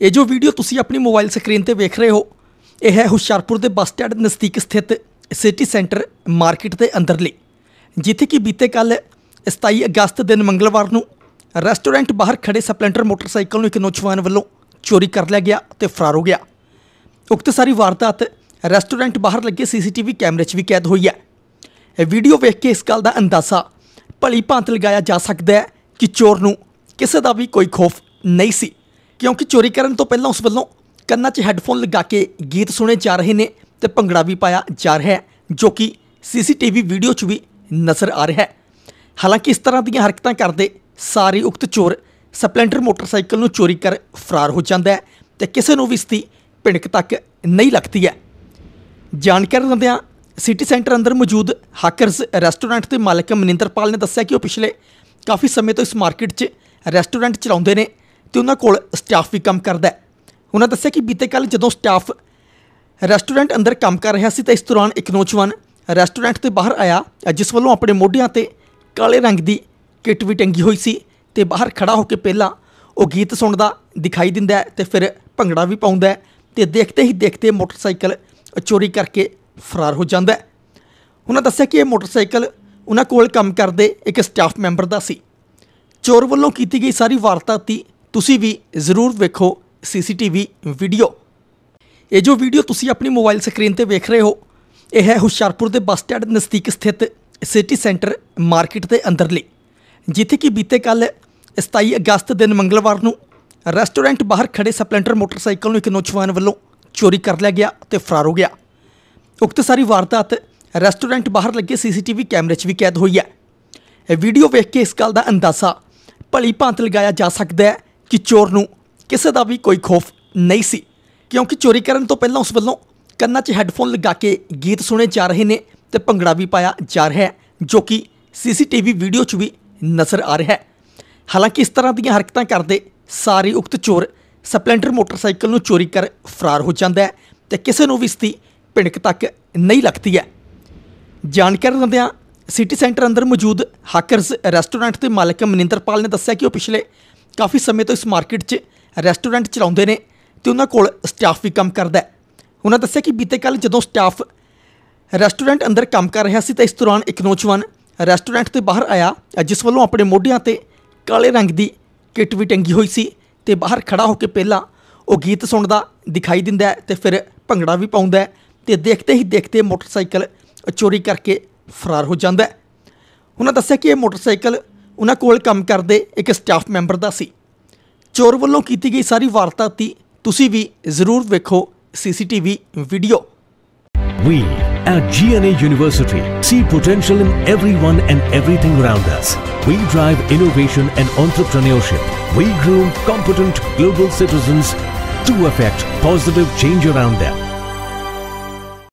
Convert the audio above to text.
ਇਹ ਜੋ ਵੀਡੀਓ ਤੁਸੀਂ ਆਪਣੀ ਮੋਬਾਈਲ ਸਕਰੀਨ ਤੇ ਵੇਖ ਰਹੇ ਹੋ ਇਹ ਹੈ ਹੁਸ਼ਿਆਰਪੁਰ ਦੇ ਬੱਸ ਸਟੈਂਡ ਨਜ਼ਦੀਕ ਸਥਿਤ ਸਿਟੀ ਸੈਂਟਰ ਮਾਰਕੀਟ ਦੇ ਅੰਦਰਲੀ ਜਿੱਥੇ ਕਿ ਬੀਤੇ ਕੱਲ 27 ਅਗਸਤ ਦਿਨ ਮੰਗਲਵਾਰ ਨੂੰ ਰੈਸਟੋਰੈਂਟ ਬਾਹਰ ਖੜੇ ਸਪਲੈਂਡਰ ਮੋਟਰਸਾਈਕਲ ਨੂੰ ਇੱਕ ਨੌਜਵਾਨ ਵੱਲੋਂ ਚੋਰੀ ਕਰ ਲਿਆ ਗਿਆ ਤੇ ਫਰਾਰ ਹੋ ਗਿਆ ਉਕਤ ਸਾਰੀ ਵਾਰਦਾਤ ਰੈਸਟੋਰੈਂਟ ਬਾਹਰ ਲੱਗੇ ਸੀਸੀਟੀਵੀ ਕੈਮਰੇ 'ਚ ਵੀ ਕੈਦ ਹੋਈ ਹੈ ਇਹ ਵੀਡੀਓ ਵੇਖ ਕੇ ਇਸ ਗੱਲ ਦਾ ਅੰਦਾਜ਼ਾ ਭਲੀ ਭਾਂਤ ਲਗਾਇਆ ਜਾ ਸਕਦਾ ਹੈ ਕਿ ਚੋਰ ਨੂੰ ਕਿਸੇ ਦਾ ਵੀ ਕੋਈ ਖੌਫ ਨਹੀਂ ਸੀ ਕਿਉਂਕਿ ਚੋਰੀ ਕਰਨ ਤੋਂ ਪਹਿਲਾਂ ਉਸ ਵੱਲੋਂ ਕੰਨਾਂ 'ਚ ਹੈੱਡਫੋਨ ਲਗਾ ਕੇ ਗੀਤ ਸੁਣੇ ਜਾ ਰਹੇ ਨੇ ਤੇ ਭੰਗੜਾ ਵੀ ਪਾਇਆ ਜਾ ਰਿਹਾ ਹੈ ਜੋ ਕਿ ਸੀਸੀਟੀਵੀ ਵੀਡੀਓ 'ਚ ਵੀ ਨਜ਼ਰ ਆ ਰਿਹਾ ਹੈ ਹਾਲਾਂਕਿ ਇਸ ਤਰ੍ਹਾਂ ਦੀਆਂ ਹਰਕਤਾਂ ਕਰਦੇ ਸਾਰੇ ਉਕਤ ਚੋਰ ਸਪਲੈਂਡਰ ਮੋਟਰਸਾਈਕਲ ਨੂੰ ਚੋਰੀ ਕਰ ਫਰਾਰ ਹੋ ਜਾਂਦਾ ਹੈ ਤੇ ਕਿਸੇ ਨੂੰ ਵੀ ਸਤੀ ਪਿੰਡਕ ਤੱਕ ਨਹੀਂ ਲੱਗਦੀ ਹੈ ਜਾਣਕਾਰੀ ਦਿੰਦਿਆਂ ਸਿਟੀ ਸੈਂਟਰ ਅੰਦਰ ਮੌਜੂਦ ਹਾਕਰਸ ਰੈਸਟੋਰੈਂਟ ਦੇ ਮਾਲਕ ਮਨਿੰਦਰਪਾਲ ਨੇ ਦੱਸਿਆ ਕਿ ਉਹ ਪਿਛਲੇ ਕਾਫੀ ਸਮੇਂ ਤੋਂ ਇਸ ਮਾਰਕੀਟ 'ਚ ਰੈਸਟੋਰੈਂਟ ਚਲਾਉਂਦੇ ਨੇ ਤੇ ਉਹਨਾਂ ਕੋਲ ਸਟਾਫ ਵੀ ਕੰਮ ਕਰਦਾ ਹੈ ਉਹਨਾਂ ਦੱਸਿਆ ਕਿ ਬੀਤੇ ਕੱਲ ਜਦੋਂ ਸਟਾਫ ਰੈਸਟੋਰੈਂਟ ਅੰਦਰ ਕੰਮ ਕਰ ਰਿਹਾ ਸੀ ਤਾਂ ਇਸ ਦੌਰਾਨ ਇੱਕ ਨੌਜਵਾਨ ਰੈਸਟੋਰੈਂਟ ਤੋਂ ਬਾਹਰ ਆਇਆ ਜਿਸ ਵੱਲੋਂ ਆਪਣੇ ਮੋਢਿਆਂ ਤੇ ਕਾਲੇ ਰੰਗ ਦੀ ਕਿੱਟ ਵੀ ਟੰਗੀ ਹੋਈ ਸੀ ਤੇ ਬਾਹਰ ਖੜਾ ਹੋ ਕੇ ਪਹਿਲਾਂ ਉਹ ਗੀਤ ਸੁਣਦਾ ਦਿਖਾਈ ਦਿੰਦਾ ਤੇ ਫਿਰ ਭੰਗੜਾ ਵੀ ਪਾਉਂਦਾ ਤੇ ਦੇਖਦੇ ਹੀ ਦੇਖਦੇ ਮੋਟਰਸਾਈਕਲ ਚੋਰੀ ਕਰਕੇ ਫਰਾਰ ਹੋ ਜਾਂਦਾ ਉਹਨਾਂ ਦੱਸਿਆ ਕਿ ਇਹ ਮੋਟਰਸਾਈਕਲ ਉਹਨਾਂ ਕੋਲ ਕੰਮ ਕਰਦੇ ਇੱਕ ਸਟਾਫ ਮੈਂਬਰ ਦਾ ਸੀ ਚੋਰ ਵੱਲੋਂ ਕੀਤੀ ਗਈ ਸਾਰੀ ਵਾਰਤਾ ਦੀ ਤੁਸੀਂ ਵੀ ਜ਼ਰੂਰ ਵੇਖੋ ਸੀਸੀਟੀਵੀ ਵੀਡੀਓ ਇਹ ਜੋ ਵੀਡੀਓ ਤੁਸੀਂ ਆਪਣੀ ਮੋਬਾਈਲ ਸਕਰੀਨ ਤੇ ਵੇਖ ਰਹੇ ਹੋ ਇਹ ਹੈ ਹੁਸ਼ਿਆਰਪੁਰ ਦੇ ਬੱਸ ਸਟੈਂਡ ਨਜ਼ਦੀਕ ਸਥਿਤ ਸਿਟੀ ਸੈਂਟਰ ਮਾਰਕੀਟ ਦੇ ਅੰਦਰਲੀ ਜਿੱਥੇ ਕਿ ਬੀਤੇ ਕੱਲ 27 ਅਗਸਤ ਦਿਨ ਮੰਗਲਵਾਰ ਨੂੰ ਰੈਸਟੋਰੈਂਟ ਬਾਹਰ ਖੜੇ ਸਪਲੈਂਡਰ ਮੋਟਰਸਾਈਕਲ ਨੂੰ ਇੱਕ ਨੌਜਵਾਨ ਵੱਲੋਂ ਚੋਰੀ ਕਰ ਲਿਆ ਗਿਆ ਤੇ ਫਰਾਰ ਹੋ ਗਿਆ ਉਕਤ ਸਾਰੀ ਵਾਰਦਾਤ ਰੈਸਟੋਰੈਂਟ ਬਾਹਰ ਲੱਗੇ ਸੀਸੀਟੀਵੀ ਕੈਮਰੇ 'ਚ ਵੀ ਕੈਦ ਹੋਈ ਹੈ ਇਹ ਵੀਡੀਓ ਵੇਖ ਕੇ ਇਸ ਗੱਲ ਦਾ ਅੰਦਾਜ਼ਾ ਭਲੀ ਭਾਂਤ ਲਗਾਇਆ ਜਾ ਸਕਦਾ ਹੈ ਕਿ ਚੋਰ ਨੂੰ ਕਿਸੇ ਦਾ ਵੀ ਕੋਈ ਖੋਫ ਨਹੀਂ ਸੀ ਕਿਉਂਕਿ ਚੋਰੀ ਕਰਨ ਤੋਂ ਪਹਿਲਾਂ ਉਸ ਵੱਲੋਂ ਕੰਨਾਂ 'ਚ ਹੈੱਡਫੋਨ ਲਗਾ ਕੇ ਗੀਤ ਸੁਣੇ ਜਾ ਰਹੇ ਨੇ ਤੇ ਭੰਗੜਾ ਵੀ ਪਾਇਆ ਜਾ ਰਿਹਾ ਹੈ ਜੋ ਕਿ ਸੀਸੀਟੀਵੀ ਵੀਡੀਓ 'ਚ ਵੀ ਨਜ਼ਰ ਆ ਰਿਹਾ ਹੈ ਹਾਲਾਂਕਿ ਇਸ ਤਰ੍ਹਾਂ ਦੀਆਂ ਹਰਕਤਾਂ ਕਰਦੇ ਸਾਰੇ ਉਕਤ ਚੋਰ ਸਪਲੈਂਡਰ ਮੋਟਰਸਾਈਕਲ ਨੂੰ ਚੋਰੀ ਕਰ ਫਰਾਰ ਹੋ ਜਾਂਦਾ ਹੈ ਤੇ ਕਿਸੇ ਨੂੰ ਵੀ ਇਸ ਦੀ ਤੱਕ ਨਹੀਂ ਲੱਗਦੀ ਹੈ ਜਾਣਕਾਰੀ ਦਿੰਦਿਆਂ ਸਿਟੀ ਸੈਂਟਰ ਅੰਦਰ ਮੌਜੂਦ ਹਾਕਰਸ ਰੈਸਟੋਰੈਂਟ ਦੇ ਮਾਲਕ ਮਨਿੰਦਰਪਾਲ ਨੇ ਦੱਸਿਆ ਕਿ ਉਹ ਪਿਛਲੇ ਕਾਫੀ ਸਮੇਂ ਤੋਂ ਇਸ ਮਾਰਕੀਟ 'ਚ ਰੈਸਟੋਰੈਂਟ ਚਲਾਉਂਦੇ ਨੇ ਤੇ ਉਹਨਾਂ ਕੋਲ ਸਟਾਫ ਵੀ ਕੰਮ ਕਰਦਾ ਹੈ ਉਹਨਾਂ ਦੱਸਿਆ ਕਿ ਬੀਤੇ ਕੱਲ ਜਦੋਂ ਸਟਾਫ ਰੈਸਟੋਰੈਂਟ ਅੰਦਰ ਕੰਮ ਕਰ ਰਿਹਾ ਸੀ ਤਾਂ ਇਸ ਦੌਰਾਨ ਇੱਕ ਨੌਜਵਾਨ ਰੈਸਟੋਰੈਂਟ ਤੋਂ ਬਾਹਰ ਆਇਆ ਜਿਸ ਵੱਲੋਂ ਆਪਣੇ ਮੋਢਿਆਂ ਤੇ ਕਾਲੇ ਰੰਗ ਦੀ ਕਿੱਟ ਵੀ ਟੰਗੀ ਹੋਈ ਸੀ ਤੇ ਬਾਹਰ ਖੜਾ ਹੋ ਕੇ ਪਹਿਲਾਂ ਉਹ ਗੀਤ ਸੁਣਦਾ ਦਿਖਾਈ ਦਿੰਦਾ ਤੇ ਫਿਰ ਭੰਗੜਾ ਵੀ ਪਾਉਂਦਾ ਤੇ ਦੇਖਦੇ ਹੀ ਦੇਖਦੇ ਮੋਟਰਸਾਈਕਲ ਚੋਰੀ ਕਰਕੇ ਫਰਾਰ ਹੋ ਜਾਂਦਾ ਉਹਨਾਂ ਦੱਸਿਆ ਕਿ ਇਹ ਮੋਟਰਸਾਈਕਲ ਉਹਨਾਂ ਕੋਲ ਕੰਮ ਕਰਦੇ ਇੱਕ ਸਟਾਫ ਮੈਂਬਰ ਦਾ ਸੀ ਚੋਰ ਵੱਲੋਂ ਕੀਤੀ ਗਈ ਸਾਰੀ ਵਾਰਦਾਤ ਦੀ ਤੁਸੀਂ ਵੀ ਜ਼ਰੂਰ ਵੇਖੋ CCTV video We at GNA University see potential in everyone and everything around us. We drive innovation and entrepreneurship. We groom competent global citizens to affect positive change around them.